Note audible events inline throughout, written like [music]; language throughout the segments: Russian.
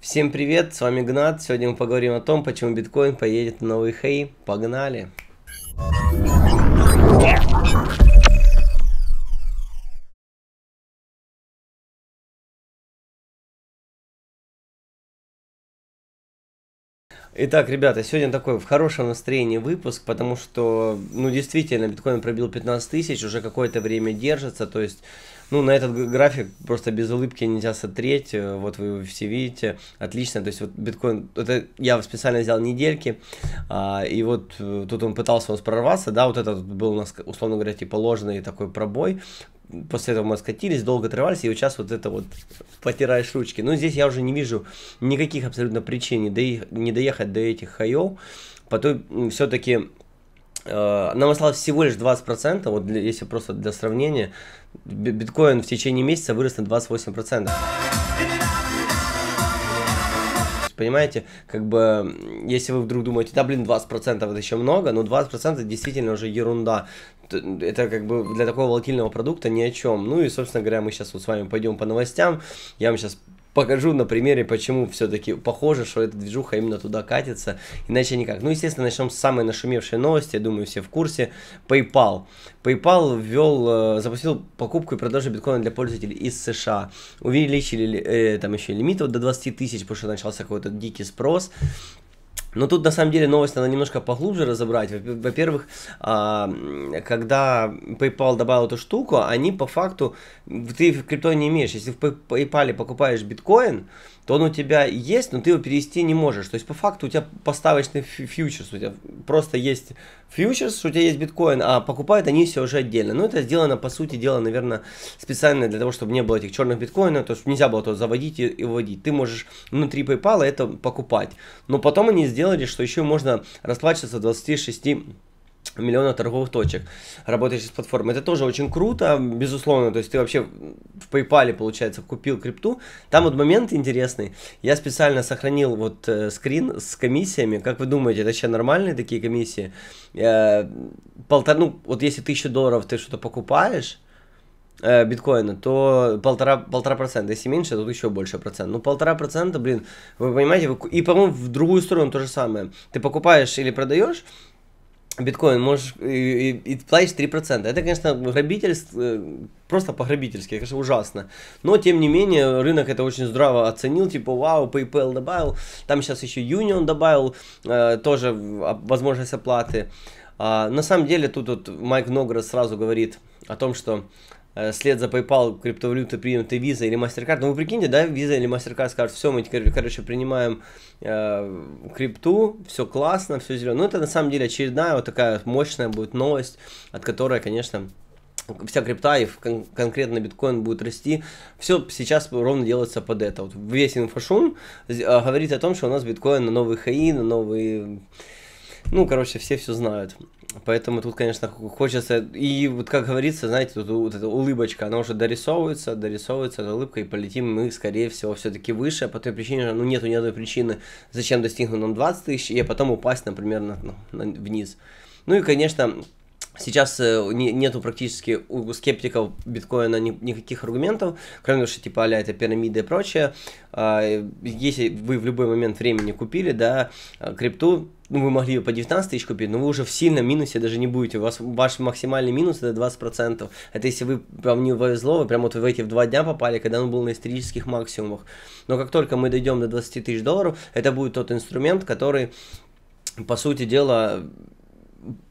Всем привет, с вами Гнат. Сегодня мы поговорим о том, почему биткоин поедет на новый хей. Погнали! Итак, ребята, сегодня такой в хорошем настроении выпуск, потому что, ну, действительно, биткоин пробил 15 тысяч, уже какое-то время держится, то есть ну, на этот график просто без улыбки нельзя сотреть, э, вот вы все видите, отлично, то есть вот биткоин, это я специально взял недельки, а, и вот э, тут он пытался у нас прорваться, да, вот этот был у нас, условно говоря, типа ложный такой пробой, после этого мы скатились, долго отрывались, и вот сейчас вот это вот потираешь ручки. ну здесь я уже не вижу никаких абсолютно причин не, доехать до этих хаев, потом все-таки Э, нам осталось всего лишь 20%, вот для, если просто для сравнения, биткоин в течение месяца вырос на 28%. Понимаете, как бы, если вы вдруг думаете, да, блин, 20% это еще много, но 20% действительно уже ерунда. Это как бы для такого волатильного продукта ни о чем. Ну и, собственно говоря, мы сейчас вот с вами пойдем по новостям. Я вам сейчас покажу на примере, почему все-таки похоже, что эта движуха именно туда катится, иначе никак. Ну, естественно, начнем с самой нашумевшей новости, я думаю, все в курсе. PayPal. PayPal ввел, э, запустил покупку и продажу биткоина для пользователей из США. Увеличили э, там еще лимит вот до 20 тысяч, потому что начался какой-то дикий спрос. Но тут на самом деле новость надо немножко поглубже разобрать. Во-первых, а, когда PayPal добавил эту штуку, они по факту, ты в крипто не имеешь. Если в PayPal покупаешь биткоин, то он у тебя есть, но ты его перевести не можешь. То есть по факту у тебя поставочный фьючерс, у тебя просто есть фьючерс, у тебя есть биткоин, а покупают они все уже отдельно. Но это сделано, по сути дела, наверное, специально для того, чтобы не было этих черных биткоинов, то есть нельзя было то заводить и, и выводить. Ты можешь внутри PayPal это покупать. Но потом они сделали сделали, что еще можно расплачиваться в 26 миллиона торговых точек, работающих с платформой. Это тоже очень круто, безусловно. То есть ты вообще в PayPal, получается, купил крипту. Там вот момент интересный. Я специально сохранил вот э, скрин с комиссиями. Как вы думаете, это вообще нормальные такие комиссии? Э, полтора, ну, вот если тысячу долларов ты что-то покупаешь, э, биткоина, то полтора, полтора процента. Если меньше, то еще больше процент. Ну, полтора процента, блин, вы понимаете, вы, и, по-моему, в другую сторону то же самое. Ты покупаешь или продаешь, биткоин можешь и, и, и платишь 3%. Это, конечно, грабительство, э, просто по грабительски, конечно, ужасно. Но, тем не менее, рынок это очень здраво оценил, типа, вау, PayPal добавил, там сейчас еще Union добавил, э, тоже а, возможность оплаты. А, на самом деле, тут вот Майк Ногрес сразу говорит о том, что Э, след за PayPal криптовалюты примет Visa или MasterCard. Ну вы прикиньте, да, Visa или MasterCard скажут, все, мы теперь, короче, принимаем э, крипту, все классно, все зелено. Ну это на самом деле очередная вот такая мощная будет новость, от которой, конечно, вся крипта и кон- конкретно биткоин будет расти. Все сейчас ровно делается под это. Вот весь инфошум э, говорит о том, что у нас биткоин на новые хаи, на новые... Ну, короче, все все знают. Поэтому тут, конечно, хочется... И вот как говорится, знаете, тут вот эта улыбочка, она уже дорисовывается, дорисовывается эта улыбка, и полетим мы, скорее всего, все-таки выше, по той причине, что ну, нету ни одной причины, зачем достигнуть нам 20 тысяч, и потом упасть, например, на, ну, на, вниз. Ну и, конечно, Сейчас э, не, нету практически у скептиков биткоина ни, никаких аргументов, кроме того, что типа а это пирамида и прочее. А, если вы в любой момент времени купили, да, э, крипту, ну, вы могли бы по 19 тысяч купить, но вы уже в сильном минусе даже не будете. У вас ваш максимальный минус это 20%. Это если вы прям не повезло, вы прям вот в эти в два дня попали, когда он был на исторических максимумах. Но как только мы дойдем до 20 тысяч долларов, это будет тот инструмент, который, по сути дела,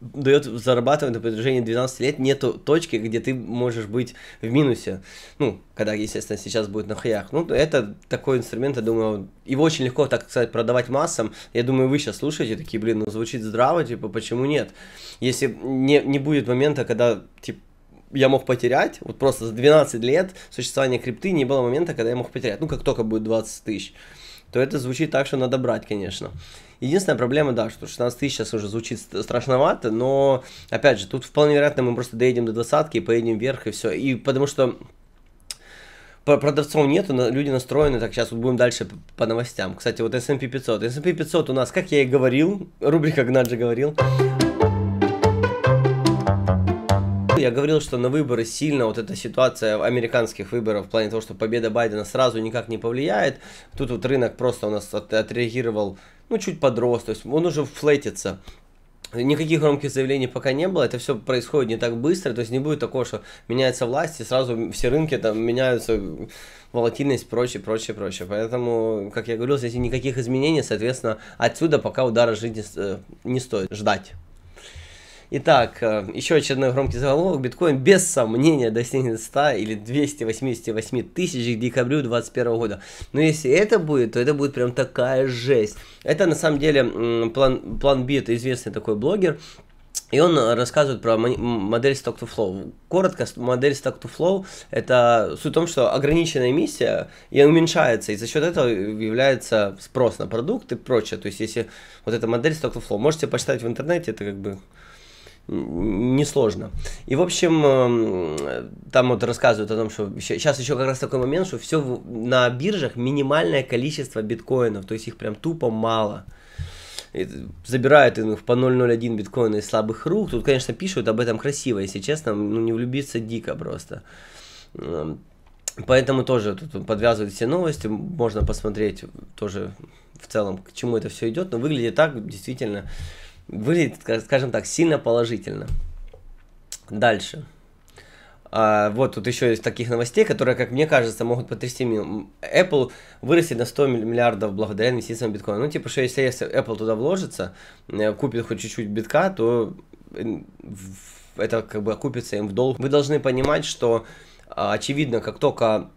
дает зарабатывать на протяжении 12 лет, нету точки, где ты можешь быть в минусе. Ну, когда, естественно, сейчас будет на хаях. Ну, это такой инструмент, я думаю, его очень легко, так сказать, продавать массам. Я думаю, вы сейчас слушаете, такие, блин, ну звучит здраво, типа, почему нет? Если не, не будет момента, когда, типа, я мог потерять, вот просто за 12 лет существования крипты не было момента, когда я мог потерять, ну, как только будет 20 тысяч, то это звучит так, что надо брать, конечно. Единственная проблема, да, что 16 тысяч сейчас уже звучит страшновато, но, опять же, тут вполне вероятно мы просто доедем до двадцатки и поедем вверх, и все. И потому что продавцов нету, люди настроены, так сейчас вот будем дальше по новостям. Кстати, вот S&P 500. S&P 500 у нас, как я и говорил, [laughs] рубрика «Гнаджи говорил», я говорил, что на выборы сильно вот эта ситуация американских выборов в плане того, что победа Байдена сразу никак не повлияет. Тут вот рынок просто у нас от, отреагировал ну, чуть подрос, то есть он уже флетится. Никаких громких заявлений пока не было, это все происходит не так быстро, то есть не будет такого, что меняется власть, и сразу все рынки там меняются, волатильность, прочее, прочее, прочее. Поэтому, как я говорил, здесь никаких изменений, соответственно, отсюда пока удара жить не э, стоит, ждать. Итак, э, еще очередной громкий заголовок. Биткоин без сомнения достигнет 100 или 288 тысяч к декабрю 2021 года. Но если это будет, то это будет прям такая жесть. Это на самом деле план, план это известный такой блогер, и он рассказывает про модель Stock to Flow. Коротко, модель Stock to Flow это суть в том, что ограниченная эмиссия и уменьшается, и за счет этого является спрос на продукт и прочее. То есть, если вот эта модель Stock to Flow, можете почитать в интернете, это как бы несложно. И, в общем, эм, там вот рассказывают о том, что сейчас еще как раз такой момент, что все на биржах минимальное количество биткоинов, то есть их прям тупо мало. И забирают их по 0.01 биткоина из слабых рук. Тут, конечно, пишут об этом красиво, если честно, ну не влюбиться дико просто. Эм, поэтому тоже тут подвязывают все новости, можно посмотреть тоже в целом, к чему это все идет, но выглядит так действительно выглядит, скажем так, сильно положительно. Дальше. А, вот тут еще есть таких новостей, которые, как мне кажется, могут потрясти меня. Apple вырастет на 100 миллиардов благодаря инвестициям в биткоин. Ну, типа, что если, если Apple туда вложится, э, купит хоть чуть-чуть битка, то э, это как бы окупится им в долг. Вы должны понимать, что а, очевидно, как только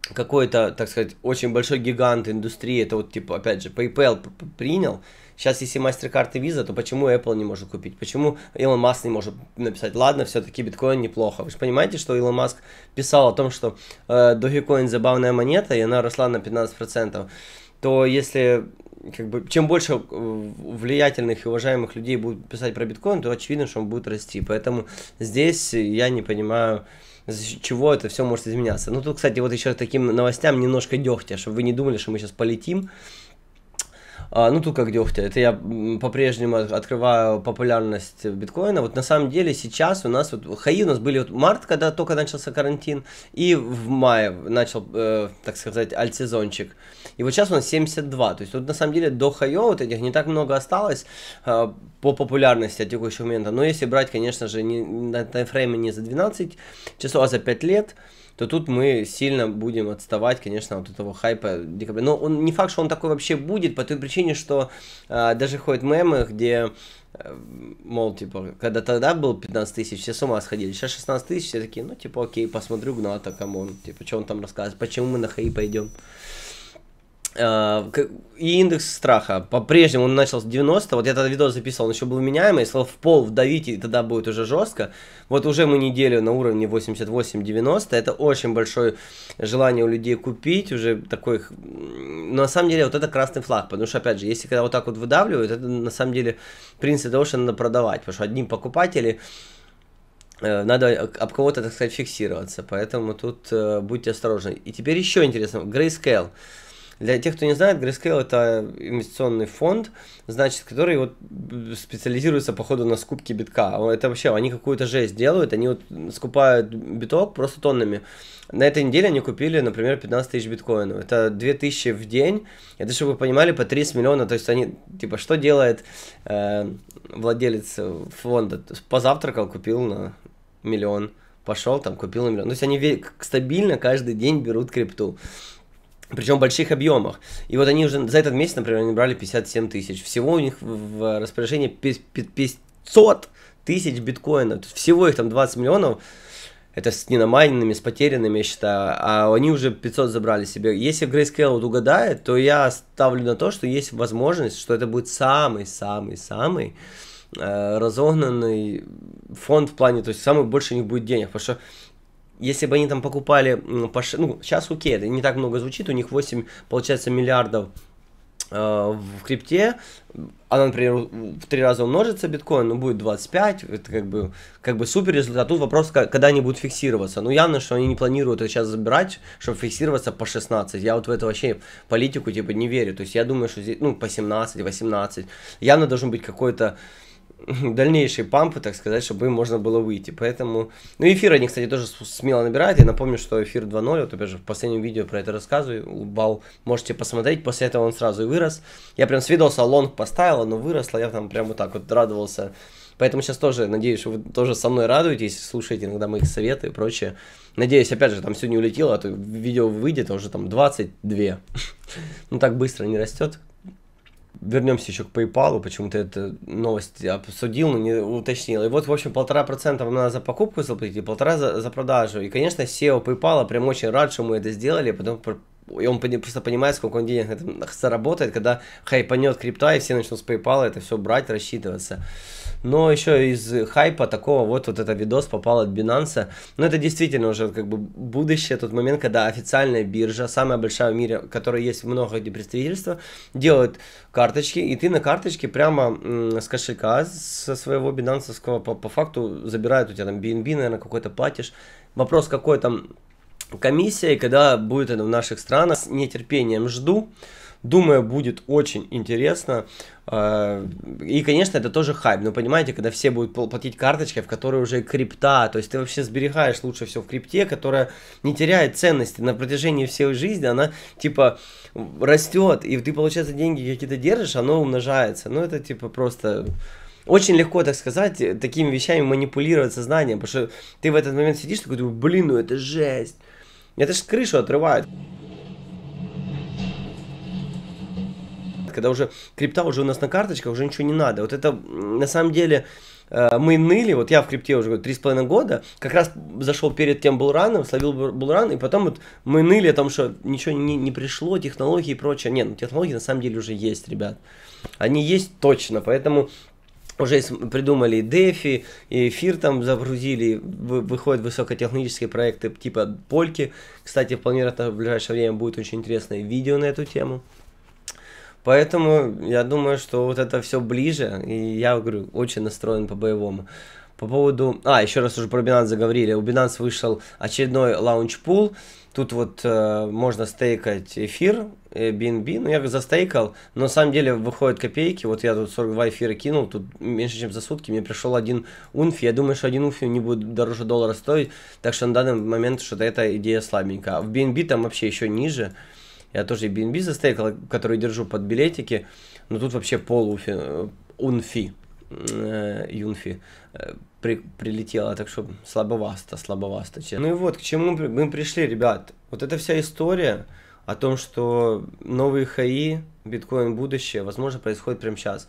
какой-то, так сказать, очень большой гигант индустрии, это вот типа, опять же, PayPal принял, Сейчас, если MasterCard и Visa, то почему Apple не может купить? Почему Илон Маск не может написать, ладно, все-таки биткоин неплохо? Вы же понимаете, что Илон Маск писал о том, что э, Dogecoin забавная монета, и она росла на 15%. То если как бы, чем больше э, влиятельных и уважаемых людей будут писать про биткоин, то очевидно, что он будет расти. Поэтому здесь я не понимаю, за счет чего это все может изменяться. Ну, тут, кстати, вот еще таким новостям немножко дегтя, чтобы вы не думали, что мы сейчас полетим. А, ну тут как дегтя. Это я по-прежнему открываю популярность биткоина. Вот на самом деле сейчас у нас вот хаи у нас были вот март, когда только начался карантин, и в мае начал, э, так сказать, альтсезончик. И вот сейчас у нас 72. То есть вот на самом деле до хайо вот этих не так много осталось э, по популярности от текущего момента. Но если брать, конечно же, не, на таймфрейме не за 12 часов, а за 5 лет, то тут мы сильно будем отставать, конечно, от этого хайпа декабря. Но он не факт, что он такой вообще будет, по той причине, что э, даже ходят мемы, где э, мол, типа, когда тогда был 15 тысяч, все с ума сходили, сейчас 16 тысяч, все такие, ну, типа, окей, посмотрю Гната, камон, типа, что он там рассказывает, почему мы на хайп пойдем. Э, и индекс страха. По-прежнему он начал с 90, вот я тогда видос записывал, он еще был меняемый, если в пол вдавить и тогда будет уже жестко. Вот уже мы неделю на уровне 88-90, это очень большое желание у людей купить, уже такой... Но на самом деле вот это красный флаг, потому что, опять же, если когда вот так вот выдавливают, это на самом деле принцип того, что надо продавать, потому что одни покупатели э, надо об кого-то, так сказать, фиксироваться, поэтому тут э, будьте осторожны. И теперь еще интересно, Grayscale. Для тех, кто не знает, Grayscale это инвестиционный фонд, значит, который вот специализируется, походу, на скупке битка. А это вообще, они какую-то жесть делают, они вот скупают биток просто тоннами. На этой неделе они купили, например, 15 тысяч биткоинов. Это 2 тысячи в день. Это, чтобы вы понимали, по 30 миллиона. То есть они, типа, что делает э, владелец фонда? Позавтракал, купил на миллион. Пошел там, купил на миллион. То есть они стабильно каждый день берут крипту причем в больших объемах. И вот они уже за этот месяц, например, они брали 57 тысяч. Всего у них в распоряжении 500 тысяч биткоинов. Всего их там 20 миллионов. Это с ненамайненными, с потерянными, я считаю. А они уже 500 забрали себе. Если Grayscale вот угадает, то я ставлю на то, что есть возможность, что это будет самый-самый-самый э, разогнанный фонд в плане, то есть самый больше у них будет денег, потому что если бы они там покупали, по, ну, сейчас окей, это не так много звучит, у них 8, получается, миллиардов э, в крипте, она, например, в три раза умножится биткоин, ну будет 25, это как бы, как бы супер результат. Тут вопрос, когда они будут фиксироваться. Ну явно, что они не планируют это сейчас забирать, чтобы фиксироваться по 16. Я вот в это вообще политику типа не верю. То есть я думаю, что здесь, ну, по 17, 18. Явно должен быть какой-то [laughs] дальнейшие пампы, так сказать, чтобы им можно было выйти. Поэтому, ну эфир они, кстати, тоже смело набирают. Я напомню, что эфир 2.0, вот опять же в последнем видео про это рассказываю, упал, можете посмотреть, после этого он сразу и вырос. Я прям свидался, лонг поставил, оно выросло, я там прям вот так вот радовался. Поэтому сейчас тоже, надеюсь, вы тоже со мной радуетесь, слушаете иногда моих советы и прочее. Надеюсь, опять же, там все не улетело, а то видео выйдет, а уже там 22. [laughs] Ну так быстро не растет, вернемся еще к PayPal, почему-то эта новость обсудил, но не уточнил. И вот, в общем, полтора процента надо за покупку заплатить и полтора за, за продажу. И, конечно, SEO PayPal прям очень рад, что мы это сделали, потом, и он просто понимает, сколько он денег на этом заработает, когда хайпанет крипта, и все начнут с PayPal это все брать, рассчитываться но еще из хайпа такого вот вот этот видос попал от Binance. Но ну, это действительно уже как бы будущее, тот момент, когда официальная биржа, самая большая в мире, которая есть много где представительства, делают карточки, и ты на карточке прямо с кошелька, со своего бинансовского по, по факту забирают у тебя там BNB, наверное, какой-то платишь. Вопрос, какой там комиссия, и когда будет это в наших странах, с нетерпением жду. Думаю, будет очень интересно. А, и, конечно, это тоже хайп. Но понимаете, когда все будут платить карточкой, в которой уже крипта, то есть ты вообще сберегаешь лучше все в крипте, которая не теряет ценности на протяжении всей жизни, она типа растет, и ты, получается, деньги какие-то держишь, оно умножается. Ну, это типа просто очень легко, так сказать, такими вещами манипулировать сознанием, потому что ты в этот момент сидишь такой, думаешь, блин, ну это жесть. Это же крышу отрывает. когда уже крипта уже у нас на карточках, уже ничего не надо. Вот это на самом деле э, мы ныли, вот я в крипте уже три с половиной года, как раз зашел перед тем булраном, словил булран, и потом вот мы ныли о том, что ничего не, не пришло, технологии и прочее. Нет, ну, технологии на самом деле уже есть, ребят. Они есть точно, поэтому уже придумали и DeFi, и эфир там загрузили, выходят высокотехнические проекты типа Польки. Кстати, вполне в ближайшее время будет очень интересное видео на эту тему. Поэтому я думаю, что вот это все ближе, и я говорю, очень настроен по-боевому. По поводу... А, еще раз уже про Binance заговорили. У Binance вышел очередной лаунч-пул. Тут вот э, можно стейкать эфир, BNB. Э, ну, я застейкал, но на самом деле выходят копейки. Вот я тут 42 эфира кинул, тут меньше, чем за сутки. Мне пришел один унфи. Я думаю, что один унфи не будет дороже доллара стоить. Так что на данный момент что-то эта идея слабенькая. А в BNB там вообще еще ниже. Я тоже BNB застейкал, который держу под билетики, но тут вообще пол э, Унфи, э, Юнфи э, при, прилетела, так что слабовасто, слабовасто. Честно. Ну и вот, к чему мы пришли, ребят. Вот эта вся история о том, что новые хаи, биткоин будущее, возможно, происходит прямо сейчас.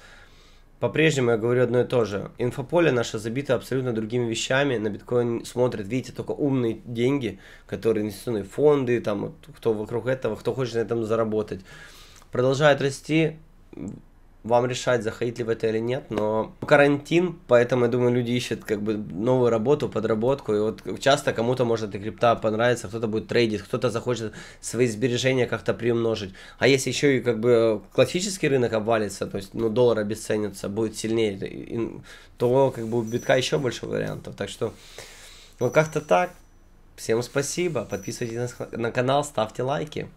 По-прежнему я говорю одно и то же. Инфополе наше забито абсолютно другими вещами. На биткоин смотрят, видите, только умные деньги, которые инвестиционные фонды, там, кто вокруг этого, кто хочет на этом заработать. Продолжает расти, вам решать, заходить ли в это или нет, но карантин, поэтому, я думаю, люди ищут как бы новую работу, подработку, и вот часто кому-то может эта крипта понравится, кто-то будет трейдить, кто-то захочет свои сбережения как-то приумножить, а если еще и как бы классический рынок обвалится, то есть, ну, доллар обесценится, будет сильнее, то как бы у битка еще больше вариантов, так что, ну, как-то так. Всем спасибо, подписывайтесь на канал, ставьте лайки.